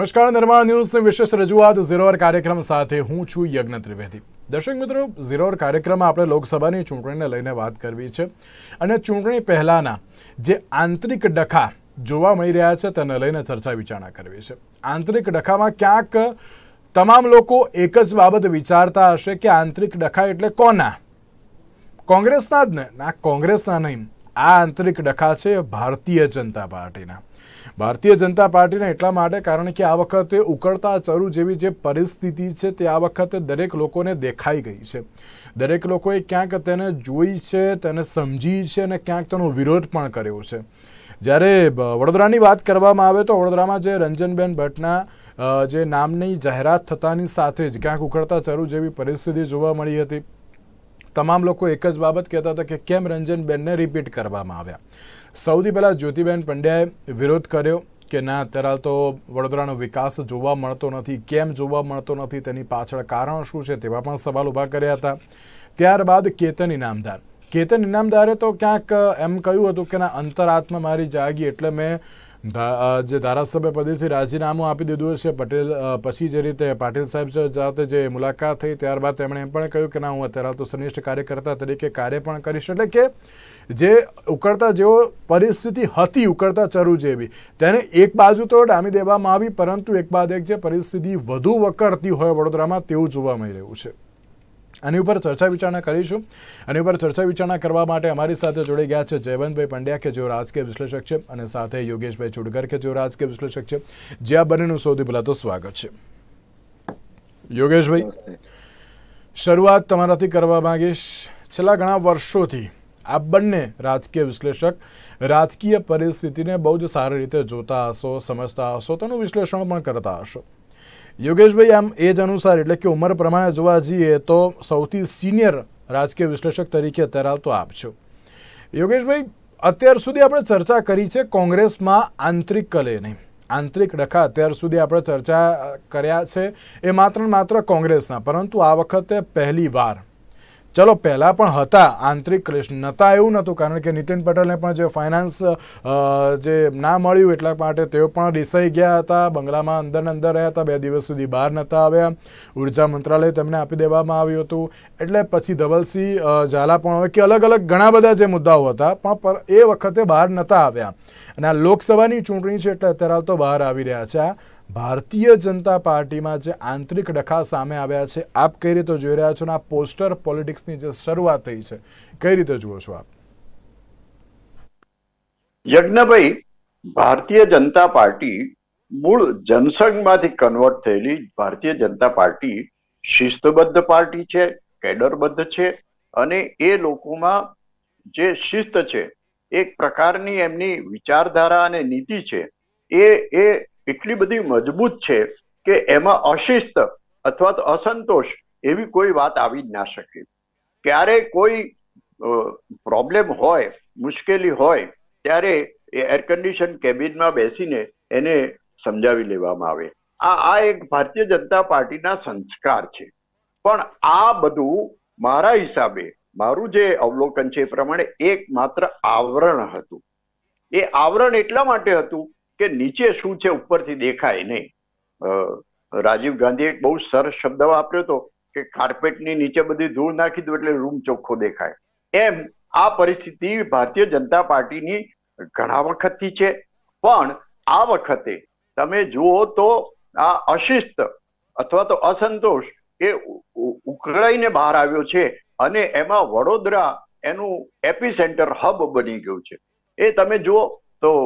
નમસ્કાર નિર્માણ ન્યૂઝની વિશેષ રજૂઆત ઝીરોર કાર્યક્રમ સાથે હું છું યજ્ઞ ત્રિવેદી દર્શક મિત્રો ઝીરોર કાર્યક્રમમાં આપણે લોકસભાની ચૂંટણીને લઈને વાત કરવી છે અને ચૂંટણી પહેલાંના જે આંતરિક ડખા જોવા મળી રહ્યા છે તેને લઈને ચર્ચા વિચારણા કરવી છે આંતરિક ડખામાં ક્યાંક તમામ લોકો એક જ બાબત વિચારતા હશે કે આંતરિક ડખા એટલે કોના કોંગ્રેસના જ ને ના કોંગ્રેસના નહીં આ આંતરિક ડખા છે ભારતીય જનતા પાર્ટીના ભારતીય જનતા પાર્ટીને એટલા માટે કારણ કે આ વખતે ઉકળતા ચરુ જેવી જે પરિસ્થિતિ છે તે આ વખતે દરેક લોકોને દેખાઈ ગઈ છે દરેક લોકોએ ક્યાંક તેને જોઈ છે તેને સમજી છે અને ક્યાંક તેનો વિરોધ પણ કર્યો છે જ્યારે વડોદરાની વાત કરવામાં આવે તો વડોદરામાં જે રંજનબેન ભટ્ટના જે નામની જાહેરાત થતાની સાથે જ ક્યાંક ઉકળતા ચરુ જેવી પરિસ્થિતિ જોવા મળી હતી તમામ લોકો એક જ બાબત કહેતા હતા કે કેમ રંજનબેનને રિપીટ કરવામાં આવ્યા સૌથી પહેલાં જ્યોતિબેન પંડ્યાએ વિરોધ કર્યો કે ના અત્યારે તો વડોદરાનો વિકાસ જોવા મળતો નથી કેમ જોવા મળતો નથી તેની પાછળ કારણ શું છે તેવા પણ સવાલ ઊભા કર્યા હતા ત્યારબાદ કેતન ઇનામદાર કેતન ઇનામદારે તો ક્યાંક એમ કહ્યું હતું કે ના અંતરાત્મા મારી જાગી એટલે મેં જે ધારાસભ્ય પદેથી રાજીનામું આપી દીધું છે પટેલ પછી જે રીતે પાટીલ સાહેબ જાતે જે મુલાકાત થઈ ત્યારબાદ તેમણે એમ પણ કહ્યું કે ના હું અત્યારે તો શ્રેષ્ઠ કાર્યકર્તા તરીકે કાર્ય પણ કરીશ એટલે કે જે ઉકળતા જેવો પરિસ્થિતિ હતી ઉકળતા ચરુ જેવી તેને એક બાજુ તો ડામી દેવામાં આવી પરંતુ એક બાદ એક જે પરિસ્થિતિ વધુ વકરતી હોય વડોદરામાં તેવું જોવા મળી રહ્યું છે આની ઉપર ચર્ચા વિચારણા કરીશું આની ઉપર ચર્ચા વિચારણા કરવા માટે અમારી સાથે જોડાઈ ગયા છે જયવંતભાઈ પંડ્યા કે જેઓ રાજકીય વિશ્લેષક છે અને સાથે યોગેશભાઈ ચુડકર કે જેઓ રાજકીય વિશ્લેષક છે જે આ બંનેનું સૌથી પહેલાં તો સ્વાગત છે યોગેશભાઈ શરૂઆત તમારાથી કરવા માંગીશ છેલ્લા ઘણા વર્ષોથી આ બંને રાજકીય વિશ્લેષક રાજકીય પરિસ્થિતિને બહુ જ સારી રીતે જોતા હશો સમજતા હશો તેનું વિશ્લેષણ પણ કરતા હશો યોગેશભાઈ આમ એજ અનુસાર એટલે કે ઉંમર પ્રમાણે જોવા જઈએ તો સૌથી સિનિયર રાજકીય વિશ્લેષક તરીકે અત્યારે હાલ તો આપ છો યોગેશભાઈ અત્યાર સુધી આપણે ચર્ચા કરી છે કોંગ્રેસમાં આંતરિક કલેની આંતરિક ડખા અત્યાર સુધી આપણે ચર્ચા કર્યા છે એ માત્ર માત્ર કોંગ્રેસના પરંતુ આ વખતે પહેલી વાર ચલો પહેલાં પણ હતા આંતરિક ક્લેશ નહોતા એવું નહોતું કારણ કે નીતિન પટેલને પણ જે ફાઇનાન્સ જે ના મળ્યું એટલા માટે તેઓ પણ રિસાઈ ગયા હતા બંગલામાં અંદર અંદર રહ્યા હતા બે દિવસ સુધી બહાર નહોતા આવ્યા ઉર્જા મંત્રાલય તેમને આપી દેવામાં આવ્યું હતું એટલે પછી ધવલસિંહ ઝાલા પણ હોય કે અલગ અલગ ઘણા બધા જે મુદ્દાઓ હતા પણ એ વખતે બહાર નહોતા આવ્યા અને આ લોકસભાની ચૂંટણી છે એટલે અત્યારે તો બહાર આવી રહ્યા છે આ ભારતીય જનતા પાર્ટીમાં જે આંતરિક ડખા સામે આવ્યા છે આપ કઈ રીતે જોઈ રહ્યા છો અને આ પોસ્ટર પોલિટિક્સની જે શરૂઆત થઈ છે કઈ રીતે જુઓ છો આપ યજ્ઞભાઈ ભારતીય જનતા પાર્ટી મૂળ જનસંઘમાંથી કન્વર્ટ થયેલી ભારતીય જનતા પાર્ટી શિસ્તબદ્ધ પાર્ટી છે કેડરબદ્ધ છે અને એ લોકોમાં જે શિસ્ત છે એક પ્રકારની એમની વિચારધારા અને નીતિ છે એ એ એટલી બધી મજબૂત છે કે એમાં અશિસ્ત અથવા તો અસંતોષ એવી કોઈ વાત આવી જ ના શકે ક્યારે કોઈ પ્રોબ્લેમ હોય મુશ્કેલી હોય ત્યારે એર કન્ડિશન કેબિનમાં બેસીને એને સમજાવી લેવામાં આવે આ આ એક ભારતીય જનતા પાર્ટીના સંસ્કાર છે પણ આ બધું મારા હિસાબે મારું જે અવલોકન છે એ પ્રમાણે એક માત્ર આવરણ હતું એ આવરણ એટલા માટે હતું કે નીચે શું છે ઉપરથી દેખાય નહીં રાજીવ ગાંધીએ એક બહુ સરસ શબ્દ વાપર્યો હતો કે કાર્પેટની નીચે બધી ધૂળ નાખી દો એટલે રૂમ ચોખ્ખો દેખાય એમ આ પરિસ્થિતિ ભારતીય જનતા પાર્ટીની ઘણા વખતથી છે પણ આ વખતે તમે જુઓ તો આ અશિસ્ત અથવા તો અસંતોષ એ ઉકળાઈને બહાર આવ્યો છે અને એમાં વડોદરા એનું એપી સેન્ટર હબ બની ગયું છે એ તમે જુઓ તો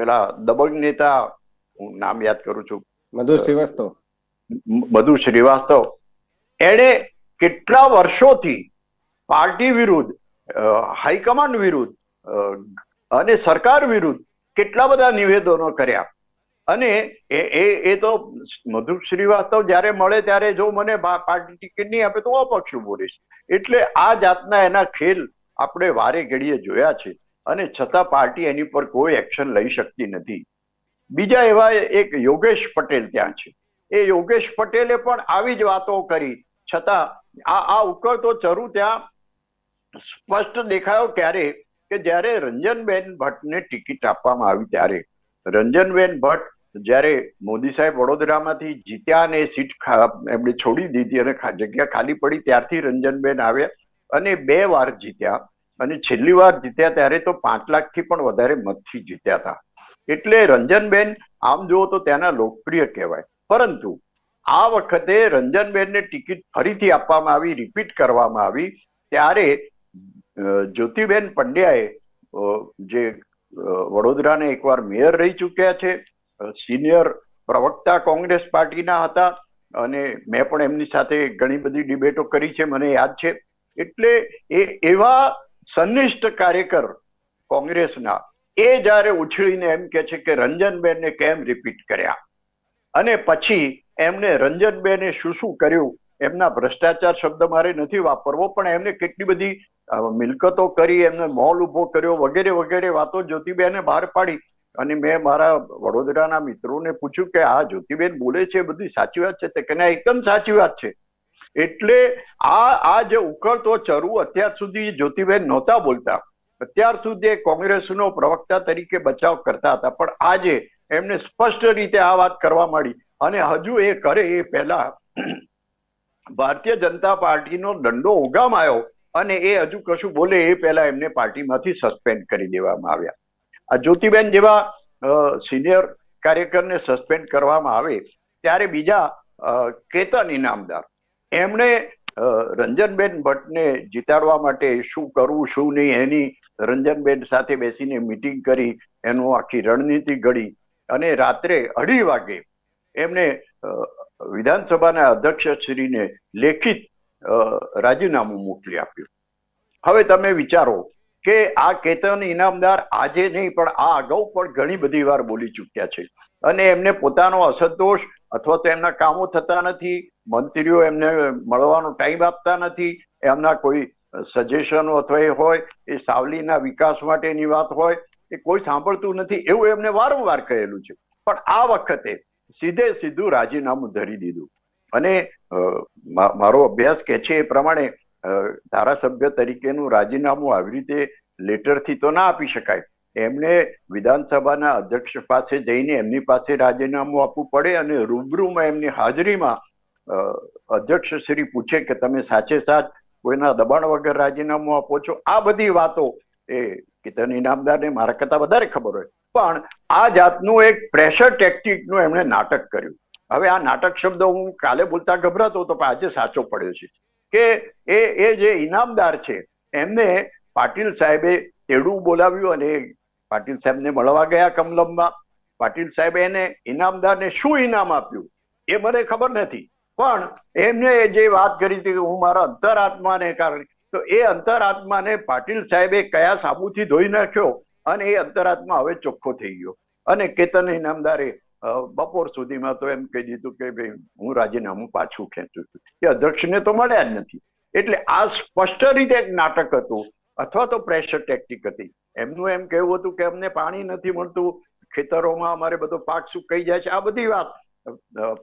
પેલા દબંગ નેતા હું નામ યાદ કરું છું મધુ શ્રીવાસ્તવ મધુ શ્રીવાસ્તવ એણે કેટલા વર્ષોથી પાર્ટી વિરુદ્ધ હાઈકમાન્ડ વિરુદ્ધ અને સરકાર વિરુદ્ધ કેટલા બધા નિવેદનો કર્યા અને એ એ એ તો મધુ શ્રીવાસ્તવ જ્યારે મળે ત્યારે જો મને પાર્ટી ટિકિટ નહીં આપે તો અપક્ષ બોલીશ એટલે આ જાતના એના ખેલ આપણે વારે ઘડીએ જોયા છે અને છતાં પાર્ટી એની પર કોઈ એક્શન લઈ શકતી નથી બીજા એવા એક યોગેશ પટેલ ત્યાં છે એ યોગેશ પટેલે પણ આવી જ વાતો કરી છતાં આ આ ઉકળતો ચરુ ત્યાં સ્પષ્ટ દેખાયો ક્યારે કે જ્યારે રંજનબેન ભટ્ટને ટિકિટ આપવામાં આવી ત્યારે રંજનબેન ભટ્ટ જ્યારે મોદી સાહેબ વડોદરામાંથી જીત્યા અને સીટ એમણે છોડી દીધી અને જગ્યા ખાલી પડી ત્યારથી રંજનબેન આવ્યા અને બે વાર જીત્યા અને છેલ્લી વાર જીત્યા ત્યારે તો પાંચ લાખથી પણ વધારે મતથી જીત્યા હતા એટલે રંજનબેન આમ જુઓ તો ત્યાંના લોકપ્રિય કહેવાય પરંતુ આ વખતે રંજનબેનને ટિકિટ ફરીથી આપવામાં આવી રિપીટ કરવામાં આવી ત્યારે જ્યોતિબેન પંડ્યાએ જે વડોદરાને એકવાર મેયર રહી ચૂક્યા છે સિનિયર પ્રવક્તા કોંગ્રેસ પાર્ટીના હતા અને મેં પણ એમની સાથે ઘણી બધી ડિબેટો કરી છે મને યાદ છે એટલે એ એવા સંનિષ્ઠ કાર્યકર કોંગ્રેસના એ જ્યારે ઉછળીને એમ કે છે કે રંજનબેનને કેમ રિપીટ કર્યા અને પછી એમને રંજનબેને શું શું કર્યું એમના ભ્રષ્ટાચાર શબ્દ મારે નથી વાપરવો પણ એમને કેટલી બધી મિલકતો કરી એમને મોલ ઉભો કર્યો વગેરે વગેરે વાતો જ્યોતિબેને બહાર પાડી અને મેં મારા વડોદરાના મિત્રોને પૂછ્યું કે આ જ્યોતિબેન બોલે છે બધી સાચી વાત છે તે કે ના એકદમ સાચી વાત છે એટલે આ આ જે ઉકળતો ચરુ અત્યાર સુધી જ્યોતિબેન નહોતા બોલતા અત્યાર સુધી કોંગ્રેસનો પ્રવક્તા તરીકે બચાવ કરતા હતા પણ આજે એમને સ્પષ્ટ રીતે આ વાત કરવા માંડી અને હજુ એ કરે એ પહેલા ભારતીય જનતા પાર્ટીનો દંડો ઉગામ આવ્યો અને એ હજુ કશું બોલે એ પહેલા એમને પાર્ટીમાંથી સસ્પેન્ડ કરી દેવામાં આવ્યા આ જ્યોતિબેન જેવા સિનિયર કાર્યકરને સસ્પેન્ડ કરવામાં આવે ત્યારે બીજા કેતન ઇનામદાર એમણે રંજનબેન ભટ્ટને જીતાડવા માટે શું કરવું શું નહીં એની રંજનબેન સાથે બેસીને મિટિંગ કરી એનું આખી રણનીતિ ઘડી અને રાત્રે અઢી વાગે એમને વિધાનસભાના અધ્યક્ષ શ્રીને લેખિત રાજીનામું મોકલી આપ્યું હવે તમે વિચારો કે આ કેતન ઇનામદાર આજે નહીં પણ આ અગાઉ પણ ઘણી બધી વાર બોલી ચૂક્યા છે અને એમને પોતાનો અસંતોષ અથવા તો એમના કામો થતા નથી મંત્રીઓ એમને મળવાનો ટાઈમ આપતા નથી એમના કોઈ સજેશનો અથવા એ હોય એ સાવલીના વિકાસ માટેની વાત હોય એ કોઈ સાંભળતું નથી એવું એમને વારંવાર કહેલું છે પણ આ વખતે સીધે સીધું રાજીનામું ધરી દીધું અને મારો અભ્યાસ કે છે એ પ્રમાણે ધારાસભ્ય તરીકેનું રાજીનામું આવી રીતે લેટરથી તો ના આપી શકાય એમને વિધાનસભાના અધ્યક્ષ પાસે જઈને એમની પાસે રાજીનામું આપવું પડે અને રૂબરૂમાં એમની હાજરીમાં અધ્યક્ષ શ્રી પૂછે કે તમે સાચે સાચ કોઈના દબાણ વગર રાજીનામું આપો છો આ બધી વાતો એ કિતન ઇનામદારને મારા કરતા વધારે ખબર હોય પણ આ જાતનું એક પ્રેશર ટેકટિકનું એમણે નાટક કર્યું હવે આ નાટક શબ્દ હું કાલે બોલતા ગભરાતો હતો પણ આજે સાચો પડ્યો છે કે એ એ જે ઇનામદાર છે એમને પાટીલ સાહેબે તેડું બોલાવ્યું અને પાટીલ સાહેબને મળવા ગયા કમલમમાં પાટીલ સાહેબે એને ઇનામદારને શું ઇનામ આપ્યું એ મને ખબર નથી પણ એમને જે વાત કરી હતી કે હું મારા અંતરાત્માને કારણે તો એ અંતરાત્માને પાટીલ સાહેબે કયા સાબુથી ધોઈ નાખ્યો અને એ અંતરાત્મા હવે ચોખ્ખો થઈ ગયો અને કેતન ઇનામદારે બપોર સુધીમાં તો એમ કહી દીધું કે ભાઈ હું રાજીનામું પાછું ખેંચું છું એ અધ્યક્ષને તો મળ્યા જ નથી એટલે આ સ્પષ્ટ રીતે એક નાટક હતું અથવા તો પ્રેશર ટેકનિક હતી એમનું એમ કહેવું હતું કે અમને પાણી નથી મળતું ખેતરોમાં અમારે બધો પાક સુકાઈ જાય છે આ બધી વાત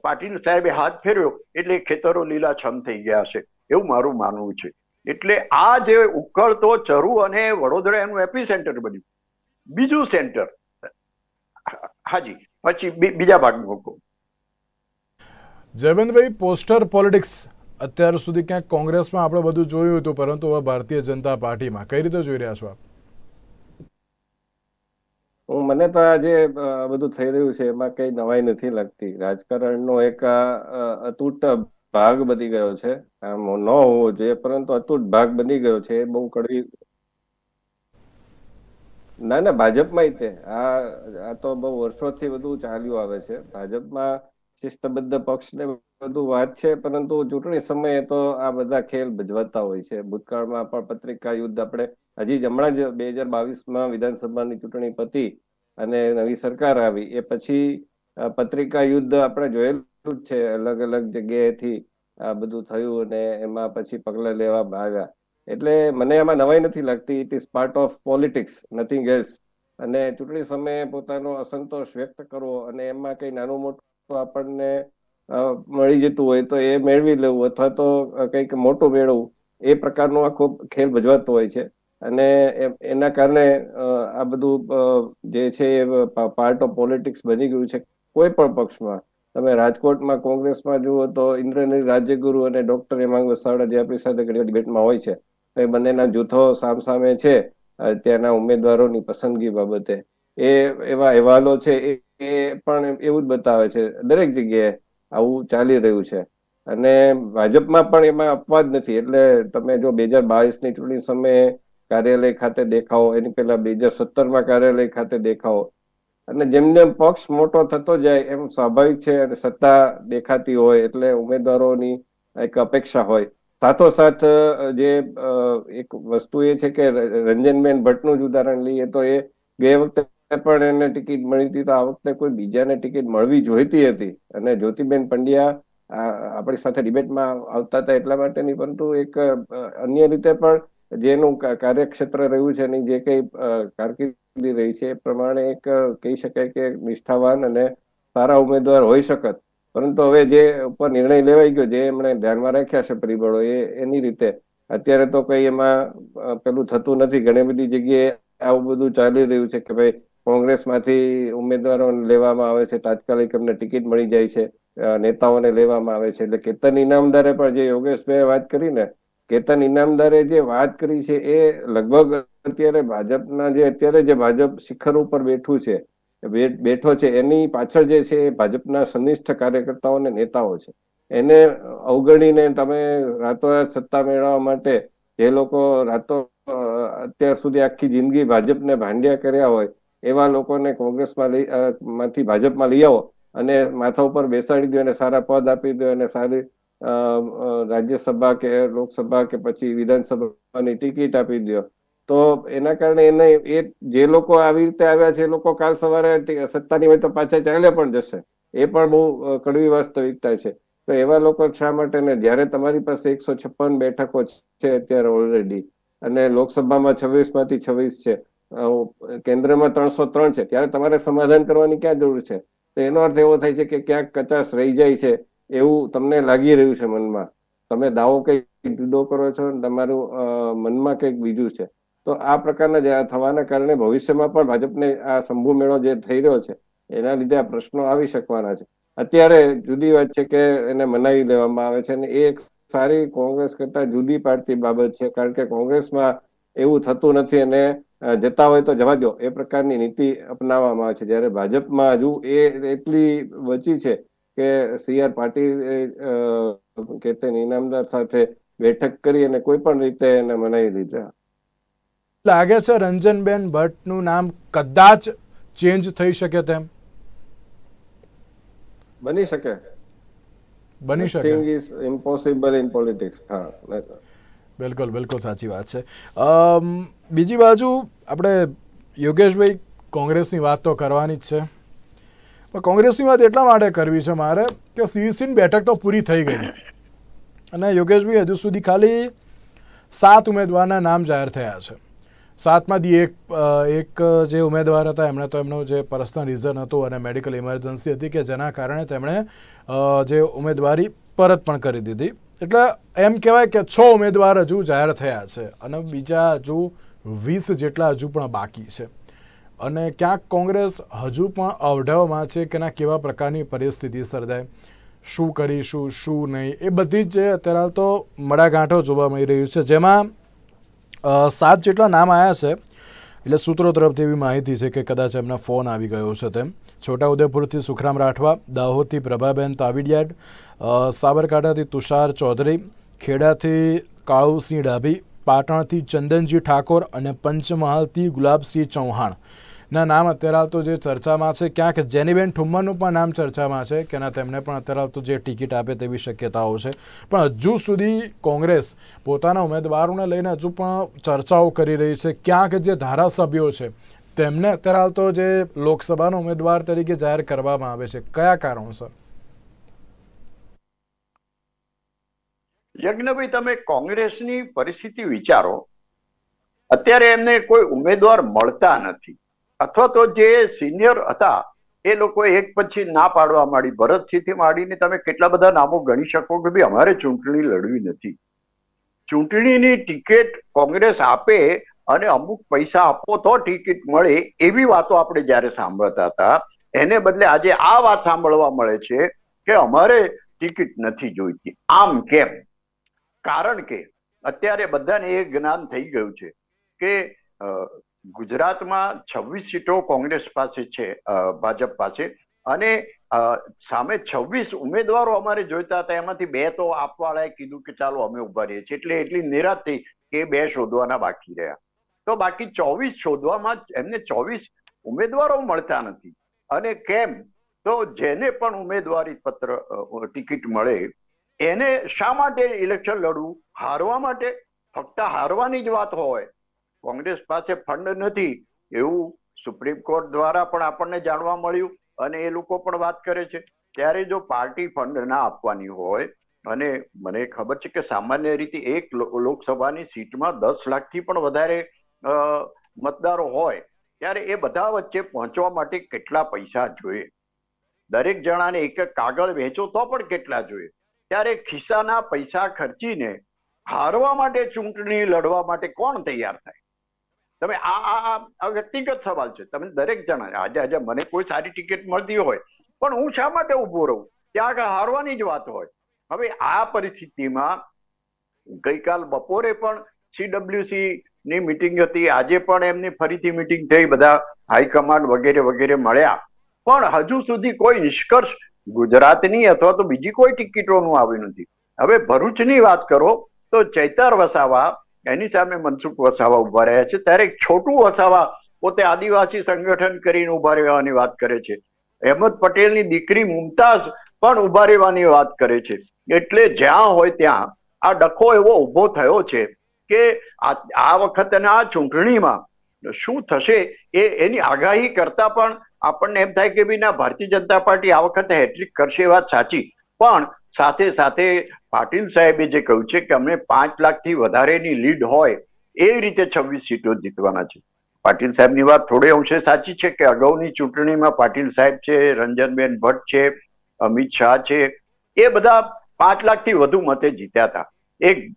પાટીલ સાહેબે હાથ ફેર્યો એટલે ખેતરો લીલાછમ થઈ ગયા છે એવું મારું માનવું છે એટલે આ જે ઉકળતો ચરુ અને વડોદરા એનું એપી સેન્ટર બન્યું બીજું સેન્ટર હાજી પછી બીજા ભાગ મૂકો જયવંતભાઈ પોસ્ટર પોલિટિક્સ અત્યાર સુધી ક્યાંક કોંગ્રેસમાં આપણે બધું જોયું હતું પરંતુ હવે ભારતીય જનતા પાર્ટીમાં કઈ રીતે જોઈ રહ્યા છો આપ હું મને તો આજે બધું થઈ રહ્યું છે એમાં કઈ નવાઈ નથી લાગતી રાજકારણનો એક અતૂટ ભાગ બની ગયો છે આમ ન હોવો જોઈએ પરંતુ અતૂટ ભાગ બની ગયો છે એ બહુ કડવી ના ના ભાજપમાં તે આ આ તો બહુ વર્ષોથી બધું ચાલ્યું આવે છે ભાજપમાં શિસ્તબદ્ધ પક્ષને બધું વાત છે પરંતુ ચૂંટણી સમયે તો આ બધા ખેલ ભજવાતા હોય છે ભૂતકાળમાં પણ પત્રિકા યુદ્ધ આપણે હજી હમણાં જ બે હજાર બાવીસમાં વિધાનસભાની ચૂંટણી પતી અને નવી સરકાર આવી એ પછી પત્રિકા યુદ્ધ આપણે જોયેલું જ છે અલગ અલગ જગ્યાએથી આ બધું થયું અને એમાં પછી પગલાં લેવા આવ્યા એટલે મને આમાં નવાઈ નથી લાગતી it is part of politics nothing else અને ચૂંટણી સમયે પોતાનો અસંતોષ વ્યક્ત કરવો અને એમાં કંઈ નાનું મોટું આપણને મળી જતું હોય તો એ મેળવી લેવું અથવા તો કંઈક મોટું મેળવવું એ પ્રકારનો આખો ખેલ ભજવાતો હોય છે અને એના કારણે આ બધું જે છે એ પાર્ટ ઓફ પોલિટિક્સ બની ગયું છે કોઈ પણ પક્ષમાં તમે રાજકોટમાં કોંગ્રેસમાં જુઓ તો ઇન્દ્રનીલ રાજ્યગુરુ અને ડોક્ટર હેમાંગ વસાવડા જે આપણી સાથે ડિબેટમાં હોય છે એ બંનેના જૂથો સામસામે છે ત્યાંના ઉમેદવારોની પસંદગી બાબતે એ એવા અહેવાલો છે એ પણ એવું જ બતાવે છે દરેક જગ્યાએ આવું ચાલી રહ્યું છે અને ભાજપમાં પણ એમાં અપવાદ નથી એટલે તમે જો બે હજાર બાવીસની ચૂંટણી સમયે કાર્યાલય ખાતે દેખાવો એની પહેલા બે હજાર સત્તરમાં કાર્યાલય ખાતે દેખાવો અને જેમ જેમ પક્ષ મોટો થતો જાય એમ સ્વાભાવિક છે અને સત્તા દેખાતી હોય એટલે ઉમેદવારોની એક અપેક્ષા હોય સાથોસાથ જે એક વસ્તુ એ છે કે રંજનબેન ભટ્ટનું જ ઉદાહરણ લઈએ તો એ બે વખતે પણ એને ટિકિટ મળી હતી તો આ વખતે કોઈ બીજાને ટિકિટ મળવી જોઈતી હતી અને જ્યોતિબેન પંડ્યા આપણી સાથે ડિબેટમાં આવતા હતા એટલા માટે નહીં પરંતુ એક અન્ય રીતે પણ જેનું કાર્યક્ષેત્ર રહ્યું છે એની જે કંઈ કારકિર્દી રહી છે એ પ્રમાણે એક કહી શકાય કે નિષ્ઠાવાન અને સારા ઉમેદવાર હોઈ શકત પરંતુ હવે જે ઉપર નિર્ણય લેવાઈ ગયો જે એમણે ધ્યાનમાં રાખ્યા છે પરિબળો એ એની રીતે અત્યારે તો કઈ એમાં પેલું થતું નથી ઘણી બધી જગ્યાએ આવું બધું ચાલી રહ્યું છે કે ભાઈ કોંગ્રેસમાંથી ઉમેદવારોને લેવામાં આવે છે તાત્કાલિક એમને ટિકિટ મળી જાય છે નેતાઓને લેવામાં આવે છે એટલે કેતન ઇનામદારે પણ જે યોગેશભાઈ વાત કરી ને કેતન ઇનામદારે જે વાત કરી છે એ લગભગ અત્યારે ભાજપના જે અત્યારે જે ભાજપ શિખર ઉપર બેઠું છે બેઠો છે એની પાછળ જે છે એ ભાજપના સનિષ્ઠ કાર્યકર્તાઓ અને નેતાઓ છે એને અવગણીને તમે રાતોરાત સત્તા મેળવવા માટે જે લોકો રાતો અત્યાર સુધી આખી જિંદગી ભાજપને ભાંડ્યા કર્યા હોય એવા લોકોને કોંગ્રેસમાં લઈ માંથી ભાજપમાં લઈ આવો અને માથા ઉપર બેસાડી દો અને સારા પદ આપી દો અને સારી રાજ્યસભા કે લોકસભા કે પછી વિધાનસભાની ટિકિટ આપી દો તો એના કારણે એને એ જે લોકો આવી રીતે આવ્યા છે એ લોકો કાલ સવારે સત્તાની હોય તો પાછા ચાલે પણ જશે એ પણ બહુ કડવી વાસ્તવિકતા છે તો એવા લોકો શા માટે ને જ્યારે તમારી પાસે એકસો છપ્પન બેઠકો છે અત્યારે ઓલરેડી અને લોકસભામાં છવ્વીસ માંથી છવ્વીસ છે કેન્દ્રમાં ત્રણસો ત્રણ છે ત્યારે તમારે સમાધાન કરવાની ક્યાં જરૂર છે તો એનો અર્થ એવો થાય છે કે ક્યાંક કચાશ રહી જાય છે એવું તમને લાગી રહ્યું છે મનમાં તમે દાવો કંઈક જુદો કરો છો તમારું મનમાં કંઈક બીજું છે તો આ પ્રકારના જે થવાના કારણે ભવિષ્યમાં પણ ભાજપને આ શંભુ મેળો જે થઈ રહ્યો છે એના લીધે આ પ્રશ્નો આવી શકવાના છે અત્યારે જુદી વાત છે કે એને મનાવી દેવામાં આવે છે અને એ એક સારી કોંગ્રેસ કરતા જુદી પાડતી બાબત છે કારણ કે કોંગ્રેસમાં એવું થતું નથી અને જતા હોય તો જવા દો એ પ્રકારની નીતિ અપનાવવામાં આવે છે જ્યારે ભાજપમાં હજુ એ એટલી વચી છે કે સીઆર આર પાટીલ કે તે ઇનામદાર સાથે બેઠક કરી અને કોઈ પણ રીતે એને મનાવી દીધા લાગે છે રંજનબેન ભટ્ટનું નામ કદાચ ચેન્જ થઈ શકે તેમ બની શકે બની શકે ઇઝ ઇમ્પોસિબલ ઇન પોલિટિક્સ હા બિલકુલ બિલકુલ સાચી વાત છે બીજી બાજુ આપણે યોગેશભાઈ કોંગ્રેસની વાત તો કરવાની જ છે પણ કોંગ્રેસની વાત એટલા માટે કરવી છે મારે કે સીસીની બેઠક તો પૂરી થઈ ગઈ અને યોગેશભાઈ હજુ સુધી ખાલી સાત ઉમેદવારના નામ જાહેર થયા છે સાતમાંથી એક એક જે ઉમેદવાર હતા એમણે તો એમનું જે પર્સનલ રીઝન હતું અને મેડિકલ ઇમરજન્સી હતી કે જેના કારણે તેમણે જે ઉમેદવારી પરત પણ કરી દીધી એટલે એમ કહેવાય કે છ ઉમેદવાર હજુ જાહેર થયા છે અને બીજા હજુ વીસ જેટલા હજુ પણ બાકી છે અને ક્યાંક કોંગ્રેસ હજુ પણ અવઢવમાં છે કે ના કેવા પ્રકારની પરિસ્થિતિ સર્જાય શું કરીશું શું નહીં એ બધી જ અત્યારે તો મડાગાંઠો જોવા મળી રહ્યું છે જેમાં સાત જેટલા નામ આવ્યા છે એટલે સૂત્રો તરફથી એવી માહિતી છે કે કદાચ એમના ફોન આવી ગયો છે તેમ છોટાઉદેપુરથી સુખરામ રાઠવા દાહોદથી પ્રભાબેન તાવીડિયાડ સાબરકાંઠાથી તુષાર ચૌધરી ખેડાથી કાળુસિંહ ડાભી પાટણથી ચંદનજી ઠાકોર અને પંચમહાલથી ગુલાબસિંહ ચૌહાણ ના નામ અત્યારે હાલ તો જે ચર્ચામાં છે ક્યાંક જેનીબેન ઠુમ્મરનું પણ નામ ચર્ચામાં છે કે ના તેમને પણ અત્યારે હાલ તો જે ટિકિટ આપે તેવી શક્યતાઓ છે પણ હજુ સુધી કોંગ્રેસ પોતાના ઉમેદવારોને લઈને હજુ પણ ચર્ચાઓ કરી રહી છે ક્યાંક જે ધારાસભ્યો છે તેમને અત્યારે હાલ તો જે લોકસભાના ઉમેદવાર તરીકે જાહેર કરવામાં આવે છે કયા કારણોસર યજ્ઞભાઈ તમે કોંગ્રેસની પરિસ્થિતિ વિચારો અત્યારે એમને કોઈ ઉમેદવાર મળતા નથી અથવા તો જે સિનિયર હતા એ લોકો એક પછી ના પાડવા માંડી ભરતસિંહથી માંડીને તમે કેટલા બધા નામો ગણી શકો કે ભાઈ અમારે ચૂંટણી લડવી નથી ચૂંટણીની ટિકિટ કોંગ્રેસ આપે અને અમુક પૈસા આપો તો ટિકિટ મળે એવી વાતો આપણે જ્યારે સાંભળતા હતા એને બદલે આજે આ વાત સાંભળવા મળે છે કે અમારે ટિકિટ નથી જોઈતી આમ કેમ કારણ કે અત્યારે બધાને એ જ્ઞાન થઈ ગયું છે કે ગુજરાતમાં છવ્વીસ સીટો કોંગ્રેસ પાસે છે ભાજપ પાસે અને સામે છવ્વીસ ઉમેદવારો અમારે જોઈતા હતા એમાંથી બે તો આપવાળાએ કીધું કે ચાલો અમે ઉભા રહીએ છીએ એટલે એટલી નિરાશ થઈ કે બે શોધવાના બાકી રહ્યા તો બાકી ચોવીસ શોધવામાં એમને ચોવીસ ઉમેદવારો મળતા નથી અને કેમ તો જેને પણ ઉમેદવારી પત્ર ટિકિટ મળે એને શા માટે ઇલેક્શન લડવું હારવા માટે ફક્ત હારવાની જ વાત હોય કોંગ્રેસ પાસે ફંડ નથી એવું સુપ્રીમ કોર્ટ દ્વારા પણ આપણને જાણવા મળ્યું અને એ લોકો પણ વાત કરે છે ત્યારે જો પાર્ટી ફંડ ના આપવાની હોય અને મને ખબર છે કે સામાન્ય રીતે એક લોકસભાની સીટમાં દસ લાખથી પણ વધારે મતદારો હોય ત્યારે એ બધા વચ્ચે પહોંચવા માટે કેટલા પૈસા જોઈએ દરેક જણાને એક કાગળ વહેંચો તો પણ કેટલા જોઈએ ત્યારે ખિસ્સાના પૈસા ખર્ચીને હારવા માટે ચૂંટણી લડવા માટે કોણ તૈયાર થાય તમે આ આ વ્યક્તિગત સવાલ છે તમે દરેક જણા આજે આજે મને કોઈ સારી ટિકિટ મળતી હોય પણ હું શા માટે ઊભો રહું ત્યાં આગળ હારવાની જ વાત હોય હવે આ પરિસ્થિતિમાં ગઈકાલ બપોરે પણ સીડબ્લ્યુસી ની મિટિંગ હતી આજે પણ એમની ફરીથી મિટિંગ થઈ બધા હાઈકમાન્ડ વગેરે વગેરે મળ્યા પણ હજુ સુધી કોઈ નિષ્કર્ષ ગુજરાતની અથવા તો બીજી કોઈ ટિકિટોનું આવ્યું નથી હવે ભરૂચની વાત કરો તો ચૈતર વસાવા એની સામે મનસુખ વસાવા ઉભા રહ્યા છે ત્યારે છોટું વસાવા પોતે આદિવાસી સંગઠન કરીને ઉભા રહેવાની વાત કરે છે અહેમદ પટેલની દીકરી મુમતાઝ પણ ઉભા રહેવાની વાત કરે છે એટલે જ્યાં હોય ત્યાં આ ડખો એવો ઉભો થયો છે કે આ વખતના ચૂંટણીમાં શું થશે એ એની આગાહી કરતા પણ આપણને એમ થાય કે બી ના ભારતીય જનતા પાર્ટી આ વખતે હેટ્રિક કરશે વાત સાચી પણ સાથે સાથે પાટીલ સાહેબે જે કહ્યું છે કે અમને પાંચ લાખ થી વધારેની લીડ હોય એ રીતે છવ્વીસ સીટો જીતવાના છે પાટીલ સાહેબની વાત થોડે અંશે સાચી છે કે અગાઉની ચૂંટણીમાં પાટીલ સાહેબ છે રંજનબેન ભટ્ટ છે અમિત શાહ છે એ બધા પાંચ લાખ થી વધુ મતે જીત્યા હતા એક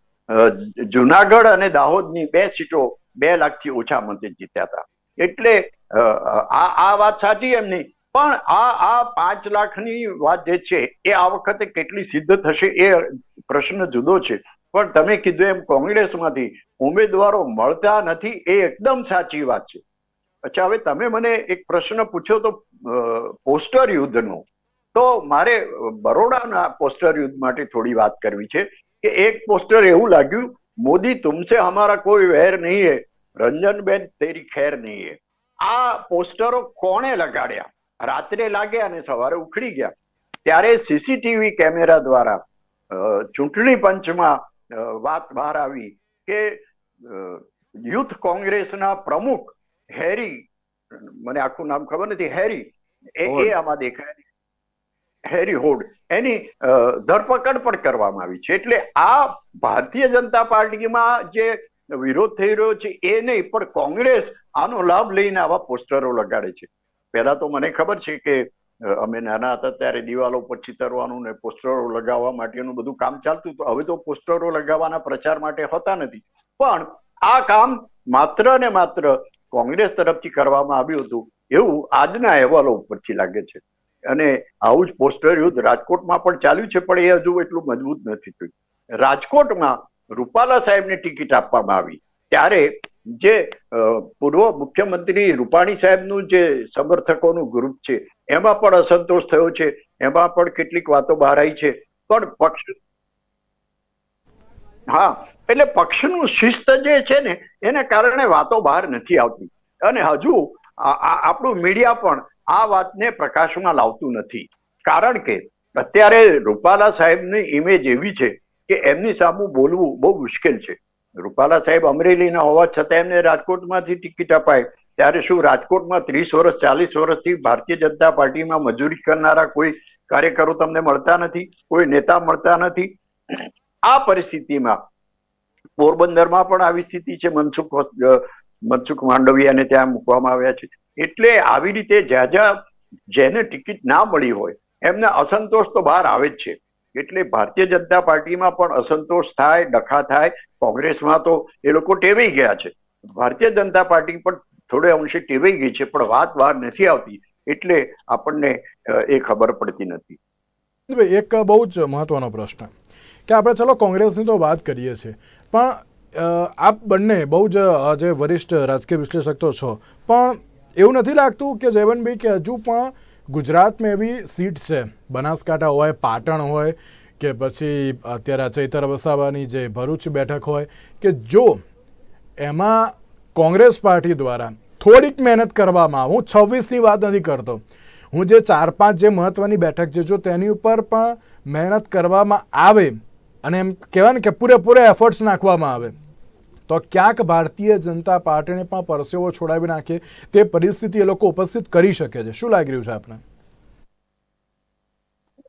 જુનાગઢ અને દાહોદની બે સીટો બે લાખ થી ઓછા મતે જીત્યા હતા એટલે આ આ વાત સાચી એમની પણ આ આ પાંચ લાખની વાત જે છે એ આ વખતે કેટલી સિદ્ધ થશે એ પ્રશ્ન જુદો છે પણ તમે કીધું એમ કોંગ્રેસમાંથી ઉમેદવારો મળતા નથી એ એકદમ સાચી વાત છે અચ્છા હવે તમે મને એક પ્રશ્ન પૂછ્યો તો પોસ્ટર યુદ્ધનો તો મારે બરોડાના પોસ્ટર યુદ્ધ માટે થોડી વાત કરવી છે કે એક પોસ્ટર એવું લાગ્યું મોદી તુમસે હમારા કોઈ વેર નહીં હે રંજનબેન તેરી ખેર નહીં હે આ પોસ્ટરો કોણે લગાડ્યા રાત્રે લાગ્યા અને સવારે ઉખડી ગયા ત્યારે સીસીટીવી કેમેરા દ્વારા ચૂંટણી પંચમાં વાત બહાર આવી કે યુથ કોંગ્રેસના પ્રમુખ હેરી મને આખું નામ ખબર નથી હેરી એ આમાં દેખાય હેરી હોડ એની ધરપકડ પણ કરવામાં આવી છે એટલે આ ભારતીય જનતા પાર્ટીમાં જે વિરોધ થઈ રહ્યો છે એ નહીં પણ કોંગ્રેસ આનો લાભ લઈને આવા પોસ્ટરો લગાડે છે પહેલા તો મને ખબર છે કે અમે નાના હતા ત્યારે દિવાલો પર ચિતરવાનું ને પોસ્ટરો લગાવવા માટેનું બધું કામ ચાલતું હતું હવે તો પોસ્ટરો લગાવવાના પ્રચાર માટે હોતા નથી પણ આ કામ માત્ર ને માત્ર કોંગ્રેસ તરફથી કરવામાં આવ્યું હતું એવું આજના અહેવાલો ઉપરથી લાગે છે અને આવું જ પોસ્ટર યુદ્ધ રાજકોટમાં પણ ચાલ્યું છે પણ એ હજુ એટલું મજબૂત નથી થયું રાજકોટમાં રૂપાલા સાહેબને ટિકિટ આપવામાં આવી ત્યારે જે પૂર્વ મુખ્યમંત્રી રૂપાણી સાહેબનું જે સમર્થકોનું ગ્રુપ છે એમાં પણ અસંતોષ થયો છે એમાં પણ કેટલીક વાતો બહાર આવી છે પણ પક્ષ હા એટલે પક્ષનું શિસ્ત જે છે ને એને કારણે વાતો બહાર નથી આવતી અને હજુ આપણું મીડિયા પણ આ વાતને પ્રકાશમાં લાવતું નથી કારણ કે અત્યારે રૂપાલા સાહેબની ઇમેજ એવી છે કે એમની સામું બોલવું બહુ મુશ્કેલ છે રૂપાલા સાહેબ અમરેલીના હોવા છતાં એમને રાજકોટમાંથી ટિકિટ અપાય ત્યારે શું રાજકોટમાં ત્રીસ વર્ષ ચાલીસ વર્ષથી ભારતીય જનતા પાર્ટીમાં મજૂરી કરનારા કોઈ કાર્યકરો તમને મળતા નથી કોઈ નેતા મળતા નથી આ પરિસ્થિતિમાં પોરબંદરમાં પણ આવી સ્થિતિ છે મનસુખ મનસુખ માંડવિયાને ત્યાં મૂકવામાં આવ્યા છે એટલે આવી રીતે જ્યાં જ્યાં જેને ટિકિટ ના મળી હોય એમને અસંતોષ તો બહાર આવે જ છે એટલે ભારતીય જનતા પાર્ટીમાં પણ અસંતોષ થાય ડખા થાય કોંગ્રેસમાં તો એ લોકો ટેવાઈ ગયા છે ભારતીય જનતા પાર્ટી પણ થોડે અંશે ટેવાઈ ગઈ છે પણ વાત બહાર નથી આવતી એટલે આપણને એ ખબર પડતી નથી એક બહુ જ મહત્વનો પ્રશ્ન કે આપણે ચલો કોંગ્રેસની તો વાત કરીએ છીએ પણ આપ બંને બહુ જ જે વરિષ્ઠ રાજકીય વિશ્લેષક તો છો પણ એવું નથી લાગતું કે જયવનભાઈ કે હજુ પણ ગુજરાતમાં એવી સીટ છે બનાસકાંઠા હોય પાટણ હોય કે પછી અત્યારે ચૈતર વસાવાની જે ભરૂચ બેઠક હોય કે જો એમાં કોંગ્રેસ પાર્ટી દ્વારા થોડીક મહેનત કરવામાં હું છવ્વીસની વાત નથી કરતો હું જે ચાર પાંચ જે મહત્ત્વની બેઠક છે જો તેની ઉપર પણ મહેનત કરવામાં આવે અને એમ કહેવાય ને કે પૂરેપૂરે એફર્ટ્સ નાખવામાં આવે તો ક્યાંક ભારતીય જનતા પાર્ટીને પણ પરસેવો છોડાવી નાખે તે પરિસ્થિતિ એ લોકો ઉપસ્થિત કરી શકે છે શું લાગી રહ્યું છે આપણે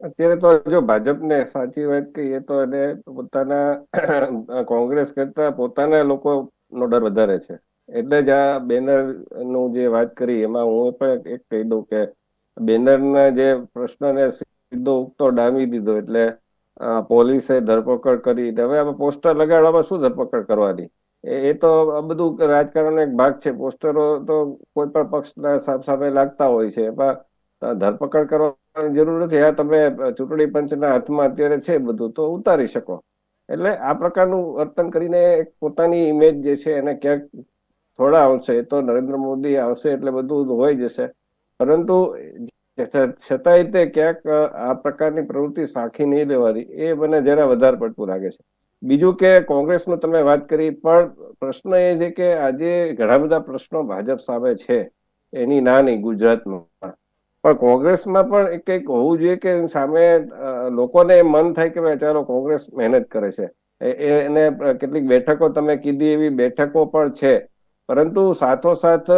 અત્યારે તો જો ભાજપને સાચી વાત કહીએ તો એને પોતાના કોંગ્રેસ કરતા પોતાના લોકોનો ડર વધારે છે એટલે જ આ બેનર નું જે વાત કરી એમાં હું પણ એક કહી દઉં કે બેનર ના જે પ્રશ્ન ને સીધો ઉગતો ડામી દીધો એટલે પોલીસે ધરપકડ કરી હવે આ પોસ્ટર લગાડવામાં શું ધરપકડ કરવાની એ તો આ બધું રાજકારણનો એક ભાગ છે પોસ્ટરો તો કોઈ પણ પક્ષના સામે લાગતા હોય છે એમાં ધરપકડ કરવાની જરૂર નથી આ તમે ચૂંટણી પંચના હાથમાં અત્યારે છે બધું તો ઉતારી શકો એટલે આ પ્રકારનું વર્તન કરીને એક પોતાની ઇમેજ જે છે એને ક્યાંક થોડા આવશે તો નરેન્દ્ર મોદી આવશે એટલે બધું હોય જશે પરંતુ છતાંય તે ક્યાંક આ પ્રકારની પ્રવૃત્તિ સાખી નહીં લેવાની એ મને જરા વધારે પડતું લાગે છે બીજું કે કોંગ્રેસનું તમે વાત કરી પણ પ્રશ્ન એ છે કે આજે ઘણા બધા પ્રશ્નો ભાજપ સામે છે એની ના નહીં ગુજરાતમાં પણ કોંગ્રેસમાં પણ એક કંઈક હોવું જોઈએ કે સામે લોકોને મન થાય કે ભાઈ ચાલો કોંગ્રેસ મહેનત કરે છે એને કેટલીક બેઠકો તમે કીધી એવી બેઠકો પણ છે પરંતુ સાથોસાથ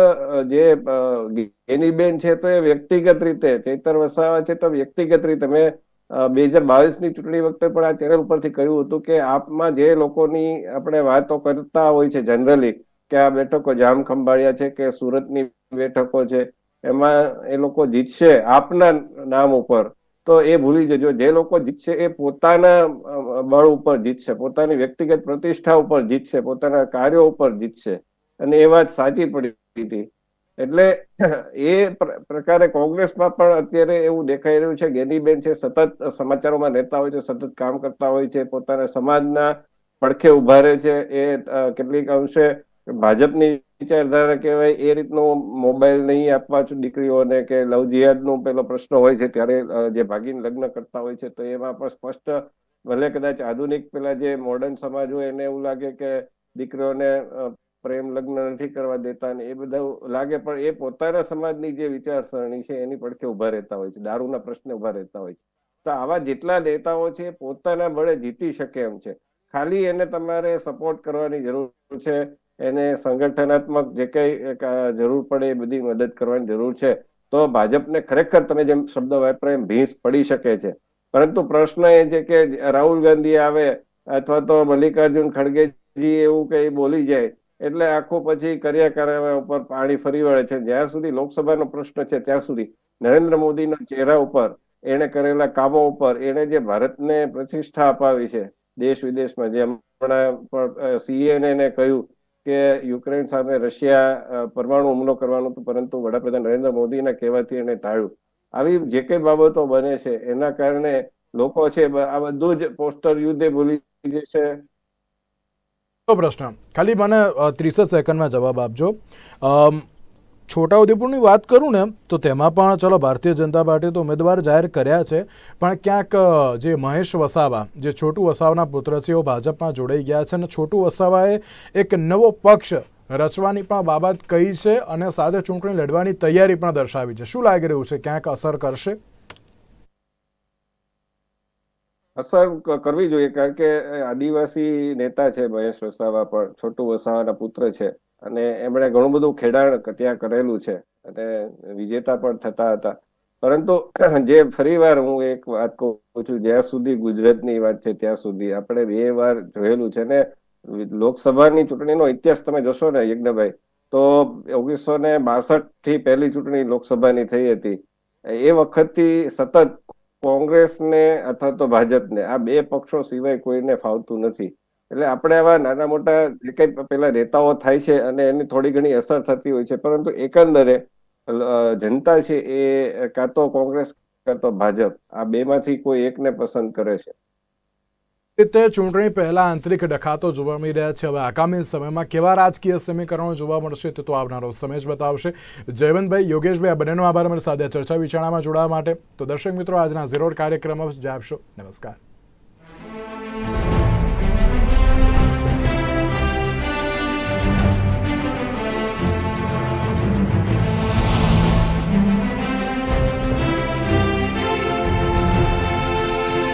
જે બેન છે તો એ વ્યક્તિગત રીતે ચેતર વસાવા છે તો વ્યક્તિગત રીતે મેં બે હજાર બાવીસ ની ચૂંટણી વખતે પણ આ ચેનલ પરથી કહ્યું હતું કે આપમાં જે લોકોની આપણે વાતો કરતા હોય છે જનરલી કે આ બેઠકો જામ ખંભાળિયા છે કે સુરતની બેઠકો છે એમાં એ લોકો જીતશે આપના નામ ઉપર તો એ ભૂલી જજો જે લોકો જીતશે એ પોતાના બળ ઉપર જીતશે પોતાની વ્યક્તિગત પ્રતિષ્ઠા ઉપર જીતશે પોતાના કાર્યો ઉપર જીતશે અને એ વાત સાચી પડી હતી એટલે એ પ્રકારે કોંગ્રેસમાં પણ અત્યારે એવું દેખાઈ રહ્યું છે ગેનીબેન છે સતત સમાચારોમાં રહેતા હોય છે સતત કામ કરતા હોય છે પોતાના સમાજના પડખે ઉભા રહે છે એ કેટલીક અંશે ભાજપની વિચારધારા કહેવાય એ રીતનું મોબાઈલ નહીં આપવા છું દીકરીઓને કે લવ જિહાદનો પેલો પ્રશ્ન હોય છે ત્યારે જે ભાગીને લગ્ન કરતા હોય છે તો એમાં પણ સ્પષ્ટ ભલે કદાચ આધુનિક પેલા જે મોડર્ન સમાજ હોય એને એવું લાગે કે દીકરીઓને પ્રેમ લગ્ન નથી કરવા દેતા ને એ બધા લાગે પણ એ પોતાના સમાજની જે વિચારસરણી છે એની પડખે ઉભા રહેતા હોય છે દારૂના પ્રશ્ને ઉભા રહેતા હોય છે તો આવા જેટલા નેતાઓ છે પોતાના બળે જીતી શકે એમ છે ખાલી એને તમારે સપોર્ટ કરવાની જરૂર છે એને સંગઠનાત્મક જે કઈ જરૂર પડે એ બધી મદદ કરવાની જરૂર છે તો ભાજપને ખરેખર તમે જેમ શબ્દ વાપરો એમ ભીંસ પડી શકે છે પરંતુ પ્રશ્ન એ છે કે રાહુલ ગાંધી આવે અથવા તો મલ્લિકાર્જુન ખડગેજી એવું કઈ બોલી જાય એટલે આખું પછી કર્યા કરાવ્યા ઉપર પાણી ફરી વળે છે જ્યાં સુધી લોકસભાનો પ્રશ્ન છે ત્યાં સુધી નરેન્દ્ર મોદીના ચહેરા ઉપર એણે કરેલા કામો ઉપર એને જે ભારતને પ્રતિષ્ઠા અપાવી છે દેશ વિદેશમાં જે હમણાં સીએનએને કહ્યું કે યુક્રેન સામે રશિયા પરમાણુ હુમલો કરવાનું હતું પરંતુ વડાપ્રધાન નરેન્દ્ર મોદીના કહેવાથી એને ટાળ્યું આવી જે કઈ બાબતો બને છે એના કારણે લોકો છે આ બધું જ પોસ્ટર યુદ્ધે ભૂલી જશે પ્રશ્ન ખાલી મને ત્રીસ જ સેકન્ડમાં જવાબ આપજો છોટાઉદેપુરની વાત કરું ને તો તેમાં પણ ચલો ભારતીય જનતા પાર્ટી તો ઉમેદવાર જાહેર કર્યા છે પણ ક્યાંક જે મહેશ વસાવા જે છોટુ વસાવાના પુત્ર છે ભાજપમાં જોડાઈ ગયા છે અને છોટુ વસાવાએ એક નવો પક્ષ રચવાની પણ બાબત કહી છે અને સાથે ચૂંટણી લડવાની તૈયારી પણ દર્શાવી છે શું લાગી રહ્યું છે ક્યાંક અસર કરશે અસર કરવી જોઈએ કારણ કે આદિવાસી નેતા છે મહેશ વસાવા પણ છોટું વસાવાના પુત્ર છે અને એમણે ઘણું બધું ખેડાણ ત્યાં કરેલું છે અને વિજેતા પણ થતા હતા પરંતુ જે ફરી વાર હું એક વાત કહું છું જ્યાં સુધી ગુજરાતની વાત છે ત્યાં સુધી આપણે બે વાર જોયેલું છે ને લોકસભાની ચૂંટણીનો ઇતિહાસ તમે જોશો ને યજ્ઞભાઈ તો ઓગણીસો ને બાસઠ થી પહેલી ચૂંટણી લોકસભાની થઈ હતી એ વખતથી સતત કોંગ્રેસને અથવા તો ભાજપને આ બે પક્ષો સિવાય કોઈને ફાવતું નથી એટલે આપણે આવા નાના મોટા જે કઈ પેલા નેતાઓ થાય છે અને એની થોડી ઘણી અસર થતી હોય છે પરંતુ એકંદરે જનતા છે એ કાં તો કોંગ્રેસ કાં તો ભાજપ આ બેમાંથી કોઈ એકને પસંદ કરે છે રીતે ચૂંટણી પહેલા આંતરિક ડખાતો જોવા મળી રહ્યા છે હવે આગામી સમયમાં કેવા રાજકીય સમીકરણો જોવા મળશે તે તો આવનારો સમય જ બતાવશે જયવંતભાઈ યોગેશભાઈ આ બંનેનો આભાર અમારી સાથે ચર્ચા વિચારણામાં જોડાવા માટે તો દર્શક મિત્રો આજના ઝીરોડ કાર્યક્રમ જ આપશો નમસ્કાર